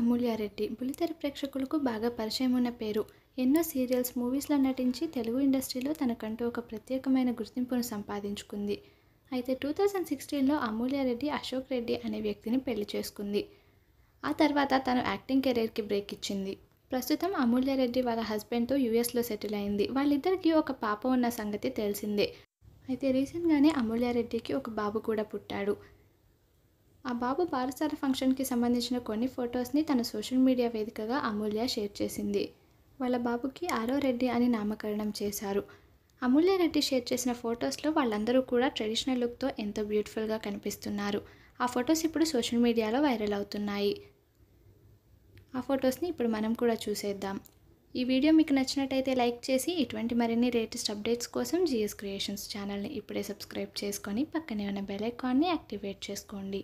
అమూల్యారెడ్డి బులితెర ప్రేక్షకులకు బాగా పరిచయం ఉన్న పేరు ఎన్నో సీరియల్స్ మూవీస్లో నటించి తెలుగు ఇండస్ట్రీలో తనకంటూ ఒక ప్రత్యేకమైన గుర్తింపును సంపాదించుకుంది అయితే టూ థౌజండ్ సిక్స్టీన్లో అమూల్యారెడ్డి అశోక్ రెడ్డి అనే వ్యక్తిని పెళ్లి చేసుకుంది ఆ తర్వాత తను యాక్టింగ్ కెరీర్కి బ్రేక్ ఇచ్చింది ప్రస్తుతం అమూల్యారెడ్డి వాళ్ళ హస్బెండ్తో యూఎస్లో సెటిల్ అయింది వాళ్ళిద్దరికీ ఒక పాప ఉన్న సంగతి తెలిసిందే అయితే రీసెంట్గానే అమూల్యారెడ్డికి ఒక బాబు కూడా పుట్టాడు ఆ బాబు బారసాల ఫంక్షన్కి సంబంధించిన కొన్ని ఫొటోస్ని తన సోషల్ మీడియా వేదికగా అమూల్య షేర్ చేసింది వాళ్ళ బాబుకి ఆరో రెడ్డి అని నామకరణం చేశారు అమూల్య రెడ్డి షేర్ చేసిన ఫొటోస్లో వాళ్ళందరూ కూడా ట్రెడిషనల్ లుక్తో ఎంతో బ్యూటిఫుల్గా కనిపిస్తున్నారు ఆ ఫొటోస్ ఇప్పుడు సోషల్ మీడియాలో వైరల్ అవుతున్నాయి ఆ ఫొటోస్ని ఇప్పుడు మనం కూడా చూసేద్దాం ఈ వీడియో మీకు నచ్చినట్టయితే లైక్ చేసి ఇటువంటి మరిన్ని లేటెస్ట్ అప్డేట్స్ కోసం జిఎస్ క్రియేషన్స్ ఛానల్ని ఇప్పుడే సబ్స్క్రైబ్ చేసుకొని పక్కనే ఉన్న బెల్ ఐకాన్ని యాక్టివేట్ చేసుకోండి